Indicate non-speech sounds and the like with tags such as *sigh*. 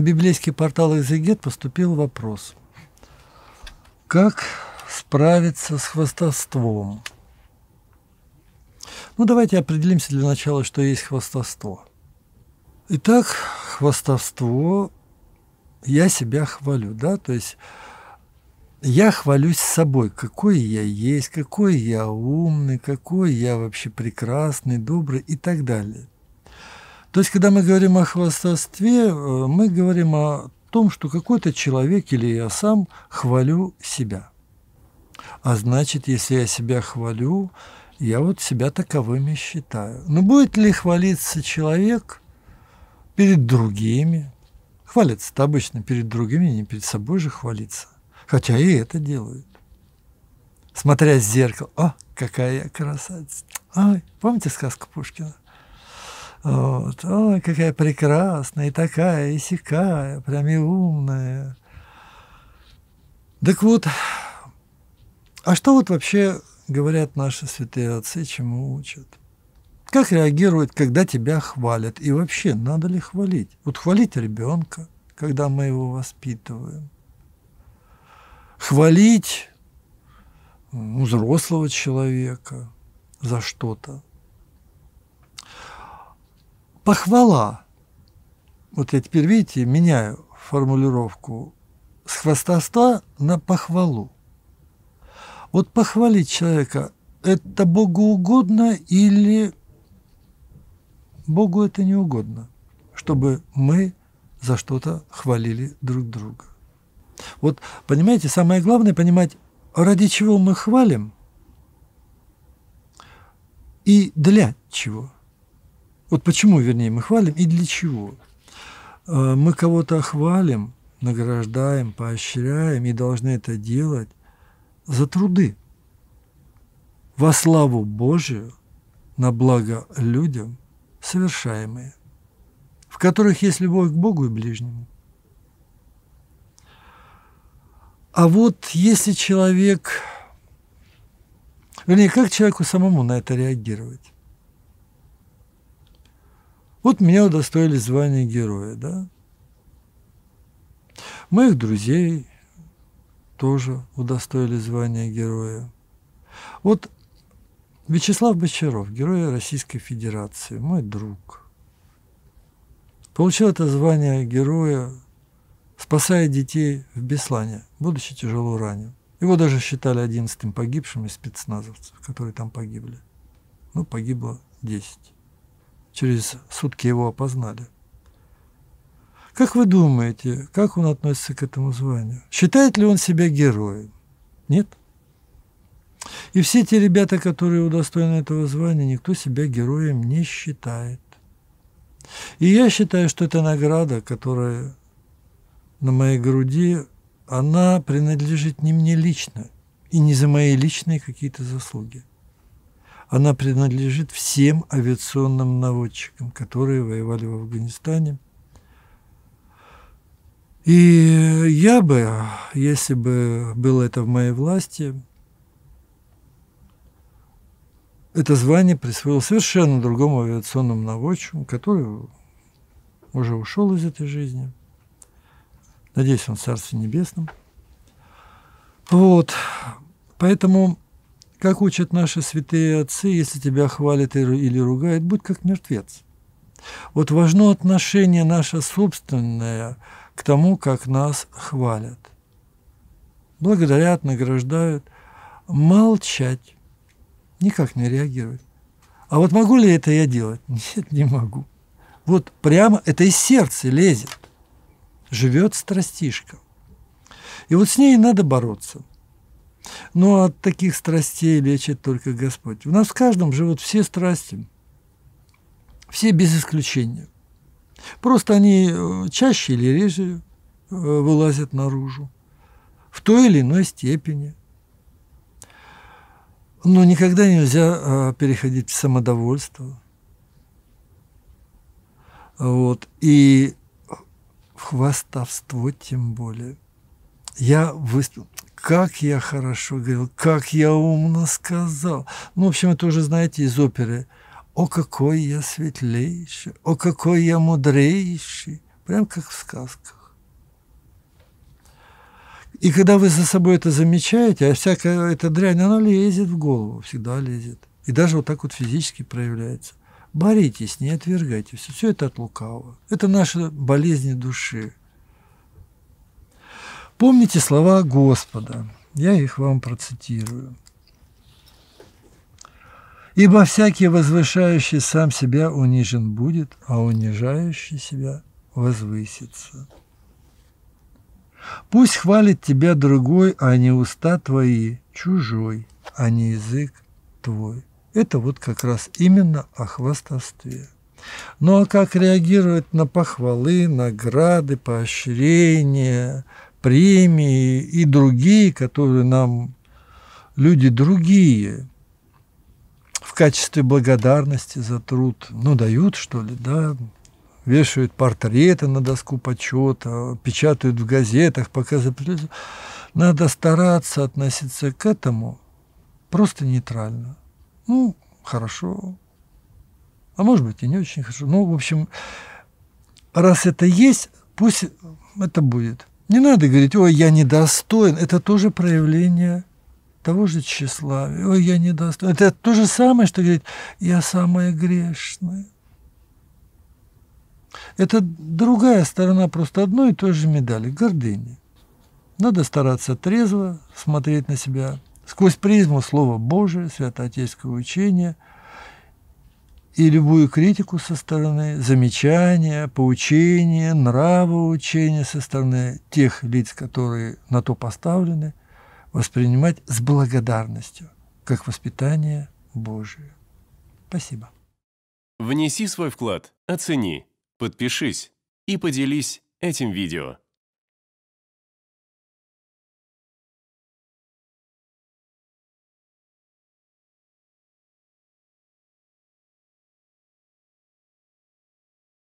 библейский портал «Изегет» поступил вопрос. Как справиться с хвастовством? Ну, давайте определимся для начала, что есть хвастовство. Итак, хвастовство – я себя хвалю, да, то есть я хвалюсь собой, какой я есть, какой я умный, какой я вообще прекрасный, добрый и так далее. То есть, когда мы говорим о хвастовстве, э, мы говорим о том, что какой-то человек или я сам хвалю себя. А значит, если я себя хвалю, я вот себя таковыми считаю. Но будет ли хвалиться человек перед другими? Хвалится-то обычно перед другими, не перед собой же хвалиться? Хотя и это делают. Смотря в зеркало, о, какая я красавица. Ой, помните сказку Пушкина? Вот. о, какая прекрасная, и такая, и сякая, прям и умная. Так вот, а что вот вообще говорят наши святые отцы, чему учат? Как реагировать, когда тебя хвалят? И вообще, надо ли хвалить? Вот хвалить ребенка, когда мы его воспитываем. Хвалить взрослого человека за что-то похвала. Вот я теперь, видите, меняю формулировку с хвастовства на похвалу. Вот похвалить человека – это Богу угодно или Богу это не угодно, чтобы мы за что-то хвалили друг друга. Вот, понимаете, самое главное – понимать, ради чего мы хвалим и для чего – вот почему, вернее, мы хвалим и для чего? А, мы кого-то хвалим, награждаем, поощряем и должны это делать за труды. Во славу Божию, на благо людям, совершаемые, в которых есть любовь к Богу и ближнему. А вот если человек, вернее, как человеку самому на это реагировать? Вот меня удостоили звания героя, да? Моих друзей тоже удостоили звания героя. Вот Вячеслав Бочаров, герой Российской Федерации, мой друг, получил это звание героя, спасая детей в Беслане, будучи тяжело ранен. Его даже считали одиннадцатым погибшим из спецназовцев, которые там погибли. Ну, погибло десять. Через сутки его опознали. Как вы думаете, как он относится к этому званию? Считает ли он себя героем? Нет. И все те ребята, которые удостоены этого звания, никто себя героем не считает. И я считаю, что эта награда, которая на моей груди, она принадлежит не мне лично и не за мои личные какие-то заслуги. Она принадлежит всем авиационным наводчикам, которые воевали в Афганистане. И я бы, если бы было это в моей власти, это звание присвоил совершенно другому авиационному наводчику, который уже ушел из этой жизни. Надеюсь, он в Царстве Небесном. Вот. Поэтому как учат наши святые отцы, если тебя хвалят или ругают, будь как мертвец. Вот важно отношение наше собственное к тому, как нас хвалят. Благодарят, награждают. Молчать. Никак не реагировать. А вот могу ли это я делать? *laughs* Нет, не могу. Вот прямо это из сердца лезет. Живет страстишка. И вот с ней надо бороться. Но от таких страстей лечит только Господь. У нас в каждом живут все страсти, все без исключения. Просто они э, чаще или реже э, вылазят наружу, в той или иной степени. Но никогда нельзя а, переходить в самодовольство. Вот. И в хвастовство тем более. Я выступил как я хорошо говорил, как я умно сказал. Ну, в общем, это уже, знаете, из оперы. О, какой я светлейший, о, какой я мудрейший. Прям как в сказках. И когда вы за собой это замечаете, а всякая эта дрянь, она лезет в голову, всегда лезет. И даже вот так вот физически проявляется. Боритесь, не отвергайте. Все, все это от лукавого. Это наши болезни души. Помните слова Господа, я их вам процитирую. «Ибо всякий возвышающий сам себя унижен будет, а унижающий себя возвысится». Пусть хвалит тебя другой, а не уста твои, чужой, а не язык твой. Это вот как раз именно о хвастовстве. Ну а как реагировать на похвалы, награды, поощрения, премии и другие, которые нам люди другие в качестве благодарности за труд, ну, дают, что ли, да, вешают портреты на доску почета, печатают в газетах, показывают. Надо стараться относиться к этому просто нейтрально. Ну, хорошо. А может быть, и не очень хорошо. Ну, в общем, раз это есть, пусть это будет. Не надо говорить, ой, я недостоин. Это тоже проявление того же тщеславия. Ой, я недостоин. Это то же самое, что говорить, я самая грешная. Это другая сторона просто одной и той же медали – гордыни. Надо стараться трезво смотреть на себя сквозь призму Слова Божия, святоотеческого учения – и любую критику со стороны, замечания, поучения, нравоучения со стороны тех лиц, которые на то поставлены, воспринимать с благодарностью, как воспитание Божие. Спасибо. Внеси свой вклад, оцени, подпишись и поделись этим видео.